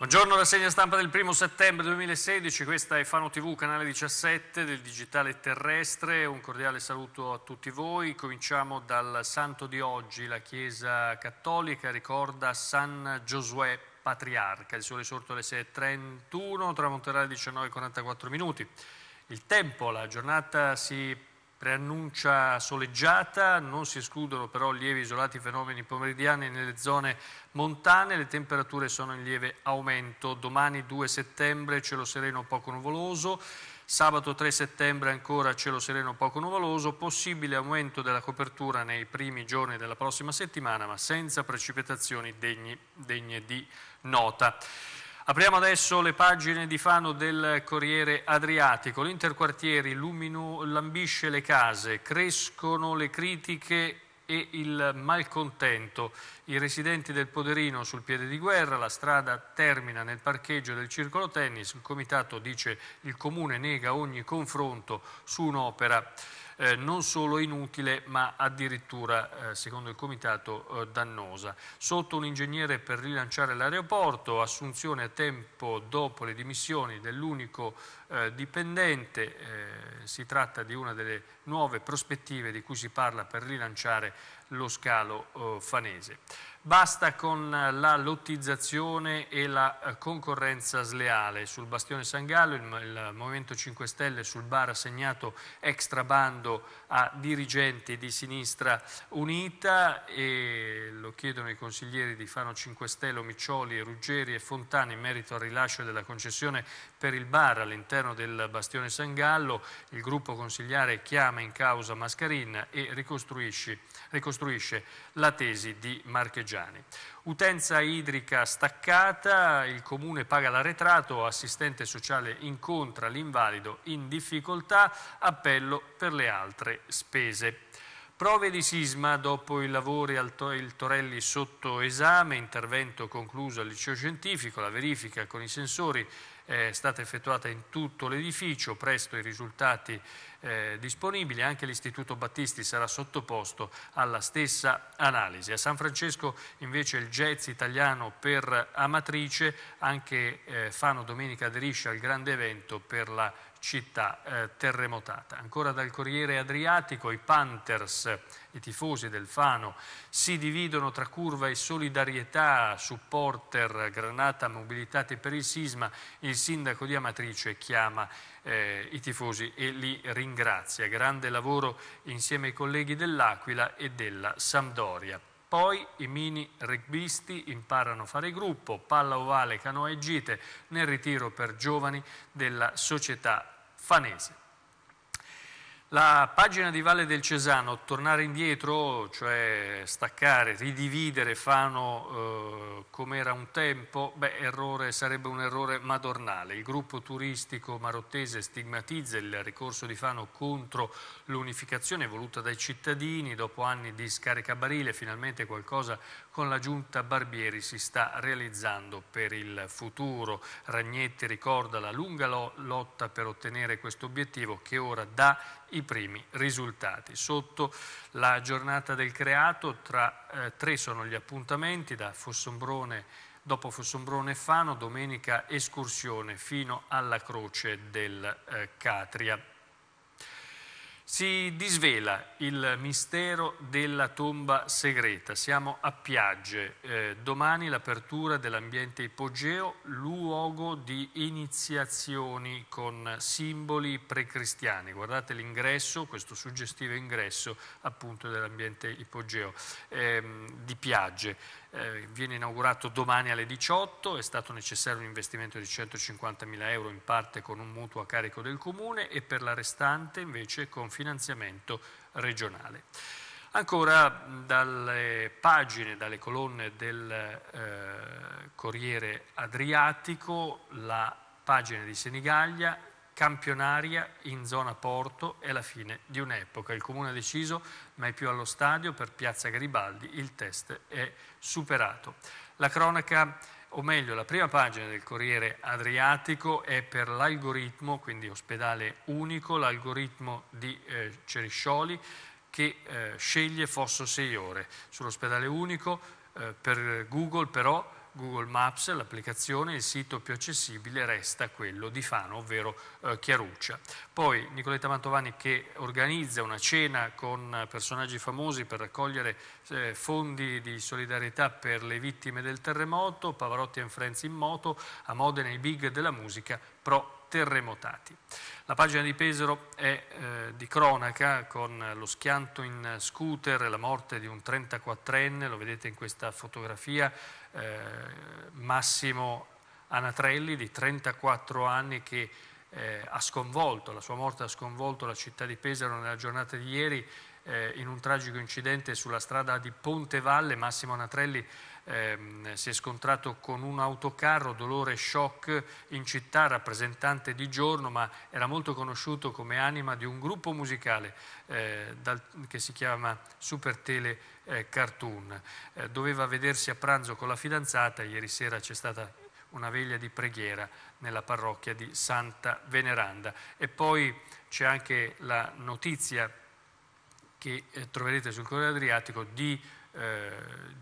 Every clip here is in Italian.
Buongiorno, rassegna stampa del primo settembre 2016, questa è Fano TV, canale 17 del Digitale Terrestre, un cordiale saluto a tutti voi, cominciamo dal santo di oggi, la Chiesa Cattolica ricorda San Giosuè Patriarca, il sole sorto alle 6.31, tramonterà alle 19.44 minuti. Il tempo, la giornata si preannuncia soleggiata, non si escludono però lievi isolati fenomeni pomeridiani nelle zone montane, le temperature sono in lieve aumento, domani 2 settembre cielo sereno poco nuvoloso, sabato 3 settembre ancora cielo sereno poco nuvoloso, possibile aumento della copertura nei primi giorni della prossima settimana ma senza precipitazioni degne, degne di nota. Apriamo adesso le pagine di Fano del Corriere Adriatico. L'interquartieri lambisce le case, crescono le critiche e il malcontento. I residenti del Poderino sul piede di guerra, la strada termina nel parcheggio del circolo tennis, il comitato dice il comune nega ogni confronto su un'opera eh, non solo inutile ma addirittura, eh, secondo il Comitato, eh, dannosa. Sotto un ingegnere per rilanciare l'aeroporto, assunzione a tempo dopo le dimissioni dell'unico eh, dipendente, eh, si tratta di una delle nuove prospettive di cui si parla per rilanciare lo scalo eh, fanese. Basta con la lottizzazione e la eh, concorrenza sleale. Sul bastione San Gallo il, il Movimento 5 Stelle sul bar ha segnato extrabando a dirigenti di sinistra unita e lo chiedono i consiglieri di Fano 5 Stelle, Miccioli, Ruggeri e Fontani in merito al rilascio della concessione per il bar all'interno del bastione San Gallo. Il gruppo consigliare chiama in causa Mascarin e ricostruisce, ricostruisce ricostruisce la tesi di Marchegiani. Utenza idrica staccata, il comune paga l'arretrato, assistente sociale incontra l'invalido in difficoltà, appello per le altre spese. Prove di sisma dopo i lavori al to il Torelli sotto esame, intervento concluso al liceo scientifico, la verifica con i sensori è stata effettuata in tutto l'edificio, presto i risultati eh, disponibili, anche l'Istituto Battisti sarà sottoposto alla stessa analisi. A San Francesco invece il jazz italiano per amatrice, anche eh, Fano domenica aderisce al grande evento per la città eh, terremotata. Ancora dal Corriere Adriatico i Panthers, i tifosi del Fano, si dividono tra curva e solidarietà, supporter, granata, mobilitati per il sisma, il sindaco di Amatrice chiama eh, i tifosi e li ringrazia. Grande lavoro insieme ai colleghi dell'Aquila e della Sampdoria. Poi i mini rugbisti imparano a fare gruppo, palla ovale, canoa e gite nel ritiro per giovani della società fanese. La pagina di Valle del Cesano, tornare indietro, cioè staccare, ridividere Fano eh, come era un tempo, beh, errore, sarebbe un errore madornale. Il gruppo turistico marottese stigmatizza il ricorso di Fano contro l'unificazione voluta dai cittadini. Dopo anni di scaricabarile, finalmente qualcosa con la giunta Barbieri si sta realizzando per il futuro. Ragnetti ricorda la lunga lotta per ottenere questo obiettivo che ora dà il i primi risultati. Sotto la giornata del creato tra, eh, tre sono gli appuntamenti da Fossombrone, dopo Fossombrone e Fano, domenica escursione fino alla croce del eh, Catria si disvela il mistero della tomba segreta. Siamo a Piagge, eh, domani l'apertura dell'ambiente ipogeo, luogo di iniziazioni con simboli precristiani. Guardate l'ingresso, questo suggestivo ingresso appunto dell'ambiente ipogeo eh, di Piagge eh, viene inaugurato domani alle 18, è stato necessario un investimento di 150.000 euro in parte con un mutuo a carico del Comune e per la restante invece con finanziamento regionale. Ancora dalle pagine, dalle colonne del eh, Corriere Adriatico, la pagina di Senigallia campionaria in zona Porto è la fine di un'epoca. Il Comune ha deciso, mai più allo stadio, per Piazza Garibaldi il test è superato. La cronaca, o meglio la prima pagina del Corriere Adriatico è per l'algoritmo, quindi ospedale unico, l'algoritmo di eh, Ceriscioli che eh, sceglie Fosso 6 ore. Sull'ospedale unico eh, per Google però Google Maps, l'applicazione, il sito più accessibile resta quello di Fano, ovvero eh, Chiaruccia. Poi Nicoletta Mantovani che organizza una cena con personaggi famosi per raccogliere eh, fondi di solidarietà per le vittime del terremoto, Pavarotti and Friends in moto, a Modena i big della musica, pro terremotati. La pagina di Pesaro è eh, di cronaca con lo schianto in scooter e la morte di un 34enne, lo vedete in questa fotografia, eh, Massimo Anatrelli di 34 anni che eh, ha sconvolto, la sua morte ha sconvolto la città di Pesaro nella giornata di ieri eh, in un tragico incidente sulla strada di Pontevalle, Massimo Anatrelli ehm, si è scontrato con un autocarro, dolore e shock in città, rappresentante di giorno, ma era molto conosciuto come anima di un gruppo musicale eh, dal, che si chiama Super Tele eh, Cartoon. Eh, doveva vedersi a pranzo con la fidanzata, ieri sera c'è stata una veglia di preghiera nella parrocchia di Santa Veneranda. E poi c'è anche la notizia che eh, troverete sul Corriere Adriatico di eh,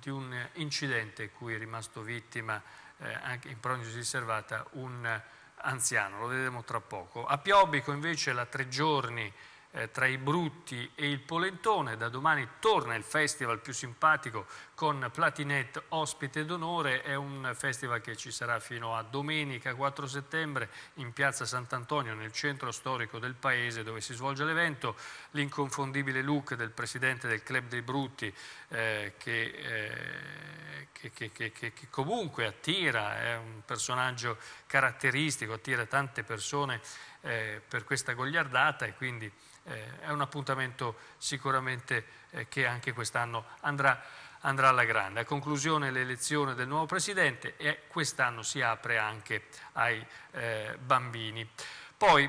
di un incidente cui è rimasto vittima eh, anche in prognosi riservata un anziano, lo vedremo tra poco. A Piobbico invece la tre giorni eh, tra i brutti e il polentone. Da domani torna il festival più simpatico con Platinette ospite d'onore. È un festival che ci sarà fino a domenica 4 settembre in piazza Sant'Antonio, nel centro storico del paese dove si svolge l'evento. L'inconfondibile look del presidente del Club dei Brutti eh, che, eh, che, che, che, comunque attira, è un personaggio caratteristico, attira tante persone eh, per questa gogliardata e quindi eh, è un appuntamento sicuramente eh, che anche quest'anno andrà, andrà, alla grande. A conclusione l'elezione del nuovo Presidente e quest'anno si apre anche ai eh, bambini. Poi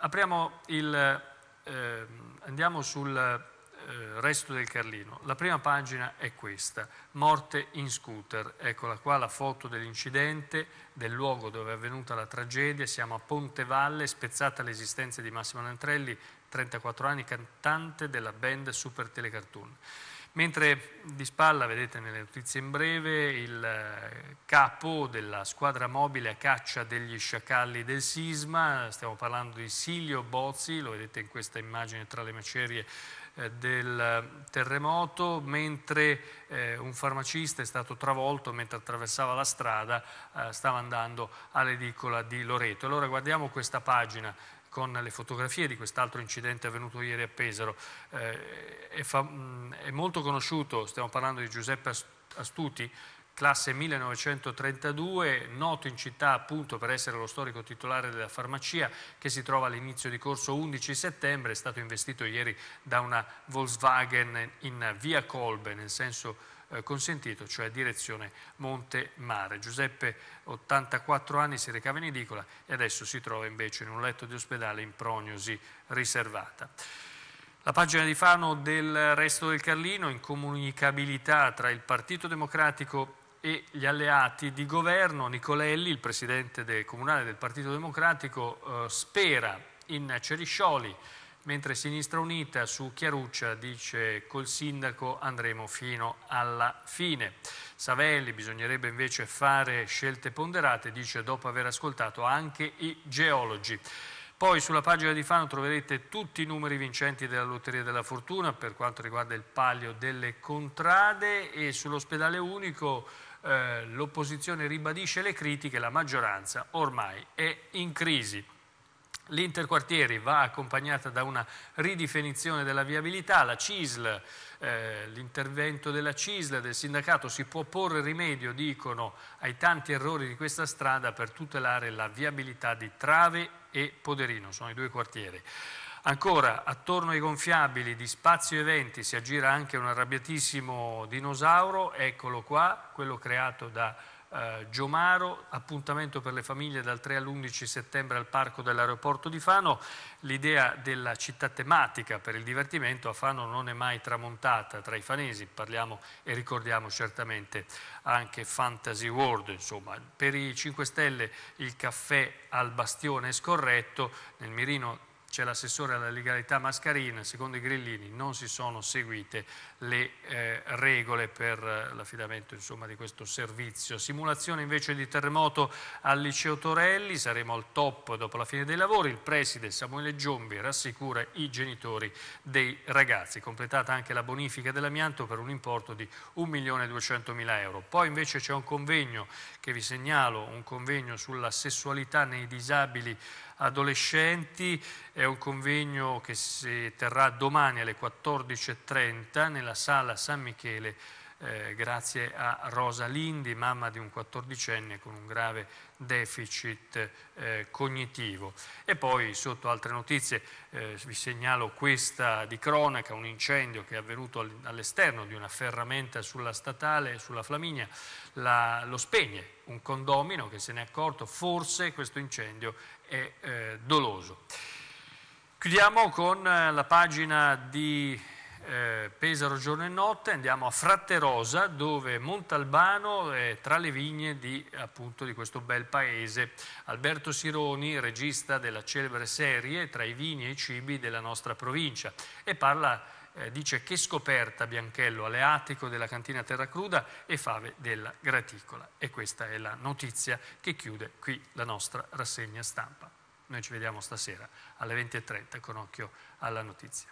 apriamo il, ehm, andiamo sul eh, resto del Carlino. La prima pagina è questa, morte in scooter, eccola qua la foto dell'incidente, del luogo dove è avvenuta la tragedia, siamo a Ponte Valle, spezzata l'esistenza di Massimo Nantrelli, 34 anni, cantante della band Super Telecartoon. Mentre di spalla, vedete nelle notizie in breve, il eh, capo della squadra mobile a caccia degli sciacalli del sisma, stiamo parlando di Silio Bozzi, lo vedete in questa immagine tra le macerie eh, del eh, terremoto, mentre un farmacista è stato travolto mentre attraversava la strada, stava andando all'edicola di Loreto. Allora guardiamo questa pagina con le fotografie di quest'altro incidente avvenuto ieri a Pesaro. Eh, è, fa, è molto conosciuto, stiamo parlando di Giuseppe Astuti, classe 1932, noto in città appunto per essere lo storico titolare della farmacia che si trova all'inizio di corso 11 settembre, è stato investito ieri da una Volkswagen in via Colbe, nel senso eh, consentito, cioè direzione Monte Mare. Giuseppe, 84 anni, si recava in edicola e adesso si trova invece in un letto di ospedale in prognosi riservata. La pagina di Fano del resto del Carlino, incomunicabilità tra il Partito Democratico e gli alleati di governo. Nicolelli, il presidente del comunale del Partito Democratico, eh, spera in Ceriscioli mentre Sinistra Unita su Chiaruccia dice col sindaco andremo fino alla fine. Savelli bisognerebbe invece fare scelte ponderate, dice dopo aver ascoltato anche i geologi. Poi sulla pagina di Fano troverete tutti i numeri vincenti della Lotteria della Fortuna per quanto riguarda il palio delle contrade e sull'ospedale unico eh, l'opposizione ribadisce le critiche, la maggioranza ormai è in crisi. L'interquartieri va accompagnata da una ridefinizione della viabilità, la CISL, eh, l'intervento della CISL del sindacato si può porre rimedio, dicono, ai tanti errori di questa strada per tutelare la viabilità di Trave e Poderino, sono i due quartieri. Ancora, attorno ai gonfiabili di Spazio Eventi si aggira anche un arrabbiatissimo dinosauro, eccolo qua, quello creato da eh, Giomaro, appuntamento per le famiglie dal 3 all'11 settembre al Parco dell'Aeroporto di Fano. L'idea della città tematica per il divertimento a Fano non è mai tramontata tra i fanesi, parliamo e ricordiamo certamente anche Fantasy World, insomma. Per i 5 Stelle il caffè al bastione è scorretto, nel mirino c'è l'assessore alla legalità Mascarina, secondo i grillini non si sono seguite le eh, regole per eh, l'affidamento di questo servizio. Simulazione invece di terremoto al liceo Torelli, saremo al top dopo la fine dei lavori, il preside Samuele Giombi rassicura i genitori dei ragazzi, completata anche la bonifica dell'amianto per un importo di 1.200.000 euro. Poi invece c'è un convegno che vi segnalo, un convegno sulla sessualità nei disabili adolescenti, è un convegno che si terrà domani alle 14.30 nella sala San Michele eh, grazie a Rosa Lindi, mamma di un quattordicenne con un grave deficit eh, cognitivo. E poi sotto altre notizie eh, vi segnalo questa di cronaca, un incendio che è avvenuto all'esterno di una ferramenta sulla statale, sulla Flaminia, La, lo spegne un condomino che se ne è accorto, forse questo incendio è eh, doloso. Chiudiamo con eh, la pagina di eh, Pesaro giorno e notte, andiamo a Fratterosa dove Montalbano è tra le vigne di, appunto, di questo bel paese. Alberto Sironi, regista della celebre serie Tra i vini e i cibi della nostra provincia e parla, eh, dice che scoperta Bianchello, aleatico della cantina Terracruda e fave della graticola. E questa è la notizia che chiude qui la nostra rassegna stampa. Noi ci vediamo stasera alle 20.30 con occhio alla notizia.